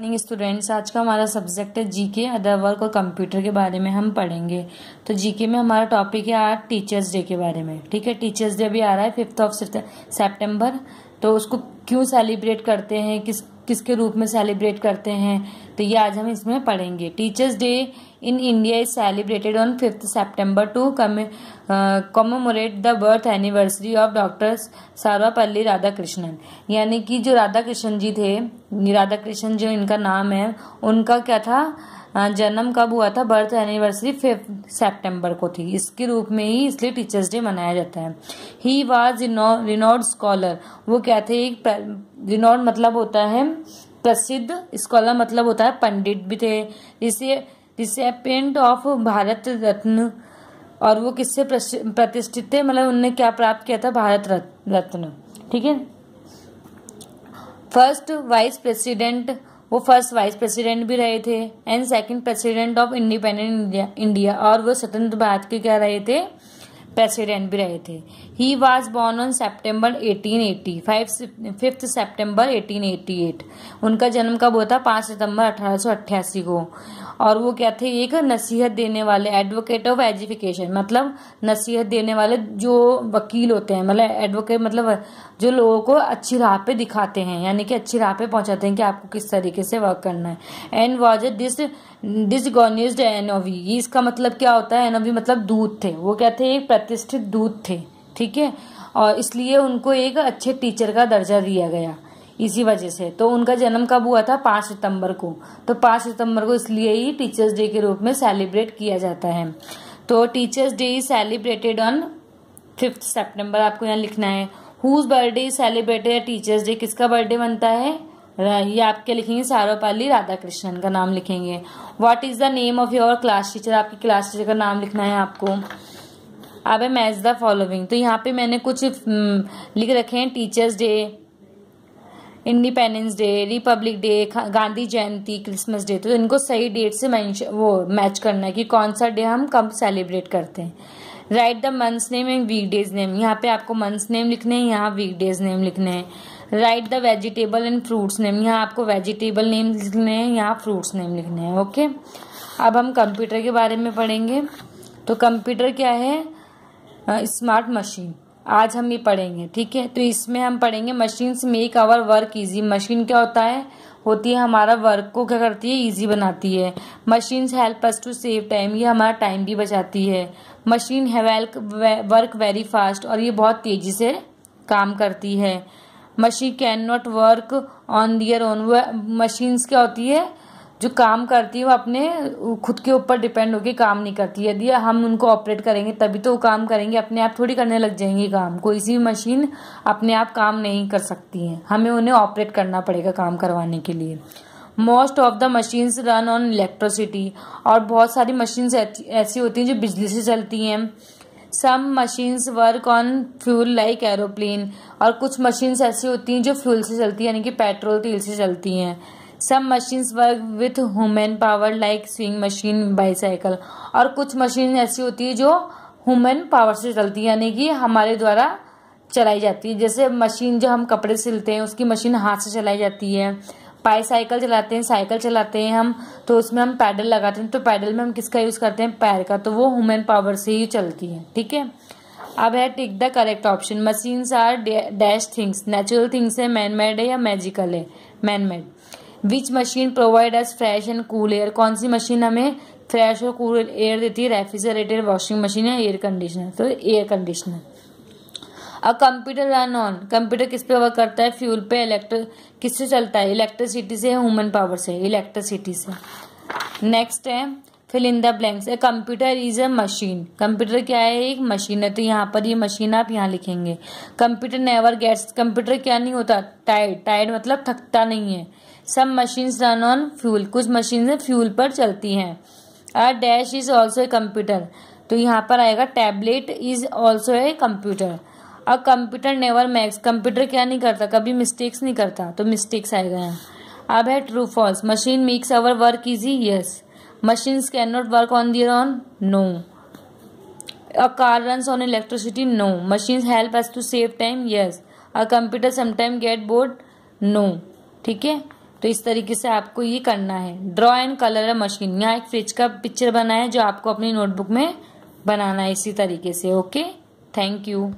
morning students आज का हमारा सब्जेक्ट है जीके अदर वर्क और कंप्यूटर के बारे में हम पढ़ेंगे तो जीके में हमारा टॉपिक है आज टीचर्स डे के बारे में ठीक है टीचर्स डे अभी आ रहा है फिफ्थ ऑफ सितंबर तो उसको क्यों सेलिब्रेट करते हैं किस किसके रूप में सेलिब्रेट करते हैं तो ये आज हम इसमें पढ़ेंगे teachers day in India is celebrated on fifth September to commemorate the birth anniversary of doctor Sarvepalli Krishnan यानी कि जो राधा कृष्ण जी थे राधा कृष्ण जो इनका नाम है उनका क्या था हाँ, जन्म कब हुआ था बर्थ एनिवर्सरी फिफ्थ सेप्टेम्बर को थी इसके रूप में ही इसलिए टीचर्स डे मनाया जाता है ही वाज रिनॉर्ड स्कॉलर वो क्या थे एक रिनॉर्ड मतलब होता है प्रसिद्ध स्कॉलर मतलब होता है पंडित भी थे इसे रिसेपेंट ऑफ भारत रत्न और वो किससे प्रतिष्ठित थे मतलब उनने क्या प्राप्त किया था भारत रत्न ठीक है फर्स्ट वाइस प्रेसिडेंट वो फर्स्ट वाइस प्रेसिडेंट भी रहे थे and second president of independent India India और वो स्वतंत्र भारत के क्या रहे थे प्रेसिडेंट भी रहे थे he was born on September eighteen eighty five fifth September eighteen eighty eight उनका जन्म कब हुआ था पाँच सितंबर अठारह सौ अट्ठासी को और वो क्या थे एक नसीहत देने वाले एडवोकेट ऑफ एजुफिकेशन मतलब नसीहत देने वाले जो वकील होते हैं मतलब एडवोकेट मतलब जो लोगों को अच्छी राह पे दिखाते हैं यानी कि अच्छी राह पे पहुंचाते हैं कि आपको किस तरीके से वर्क करना है and was this dis diagnosed एनोवी इसका मतलब क्या होता है एनोवी मतलब दूध थे वो क्या थे एक प्रतिष्ठित दूध थे ठीक है और इसलिए उनको एक अच्छे टीचर का दर्जा दिया गया इसी वजह से तो उनका जन्म कब हुआ था पांच सितंबर को तो पांच सितंबर को इसलिए ही टीचर्स डे के रूप में सेलिब्रेट किया जाता है तो teachers day is celebrated on fifth September आपको यहाँ लिखना है whose birthday celebrated teachers day किसका बर्थडे बनता है ये आपके लिखेंगे सारोपाली राधा कृष्णन का नाम लिखेंगे what is the name of your class teacher आपकी क्लास टीचर का नाम लिखना है आपको अब है मैच द फॉलोइंग तो यहाँ पे मैंने कुछ हम्म, लिख रखे हैं teachers day independence day republic day Gandhi Jayanti Christmas day तो इनको सही डेट से वो मैच करना है कि कौन सा डे हम कब सेलिब्रेट करते हैं write the months name and week days name यहाँ पे आपको मंथ्स नेम लिखने हैं यहाँ वीक डेज नेम लिखने हैं write the vegetable and fruits name यहाँ आपको वेजिटेबल नेम लिखने हैं यहाँ फ्रूट्स नेम लिखने हैं ओके अब हम कंप्यूटर के बारे में पढ़ेंगे तो कंप्यूटर क्या है स्मार्ट uh, मशीन आज हम ये पढ़ेंगे ठीक है तो इसमें हम पढ़ेंगे machines make our work easy machine क्या होता है होती है हमारा वर्क को क्या करती है ईजी बनाती है machines help us to save time ये हमारा टाइम भी बचाती है machine help work very fast और ये बहुत तेज़ी से काम करती है machine can not work on their own machines क्या होती है जो काम करती है वो अपने खुद के ऊपर डिपेंड होकर काम नहीं करती यदि हम उनको ऑपरेट करेंगे तभी तो वो काम करेंगे अपने आप थोड़ी करने लग जाएंगे काम कोई सी मशीन अपने आप काम नहीं कर सकती है हमें उन्हें ऑपरेट करना पड़ेगा काम करवाने के लिए most of the machines run on electricity और बहुत सारी मशीन्स ऐसी होती हैं जो बिजली से चलती हैं some machines work on fuel like aeroplane और कुछ मशीन्स ऐसी होती हैं जो फ्यूल से चलती हैं यानी कि पेट्रोल तेल से चलती हैं some machines work with human power like sewing machine bicycle और कुछ मशीन ऐसी होती है जो हुमेन पावर से चलती है यानी कि हमारे द्वारा चलाई जाती है जैसे मशीन जो हम कपड़े सिलते हैं उसकी मशीन हाथ से चलाई जाती है पाई साइकिल चलाते हैं साइकिल चलाते हैं हम तो उसमें हम पैडल लगाते हैं तो पैडल में हम किसका यूज़ करते हैं पैर का तो वो हुमेन पावर से ही चलती है ठीक है अब है tick the correct option machines are dash things natural things है मैन मेड है या मैजिकल है man made which machine provides fresh and cool air कौन सी मशीन हमें फ्रेश और कूल एयर देती है रेफ्रिजरेटर वॉशिंग मशीन या एयर कंडीशनर तो air conditioner a computer run on computer किस पे वर्क करता है फ्यूल पे इलेक्ट्र किससे चलता है इलेक्ट्रिसिटी से ह्यूमन पावर से इलेक्ट्रिसिटी से नेक्स्ट है fill in the blanks a computer is a machine computer क्या है एक मशीन है तो यहाँ पर ये मशीन आप यहाँ लिखेंगे कंप्यूटर नेवर गेट्स कंप्यूटर क्या नहीं होता टाइड टाइड मतलब थकता नहीं है some machines run on fuel कुछ मशीनें फ्यूल पर चलती हैं a dash is also a computer तो यहाँ पर आएगा tablet is also a computer a computer never makes computer क्या नहीं करता कभी मिस्टेक्स नहीं करता तो मिस्टेक्स आएगा यहाँ अब है true false machine makes our work easy yes machines can not work on their own no a car runs on electricity no machines help us to save time yes a computer sometime get bored no ठीक है तो इस तरीके से आपको ये करना है draw and colour a machine यहाँ एक फ्रिज का पिक्चर बना है जो आपको अपनी नोटबुक में बनाना है इसी तरीके से ओके थैंक यू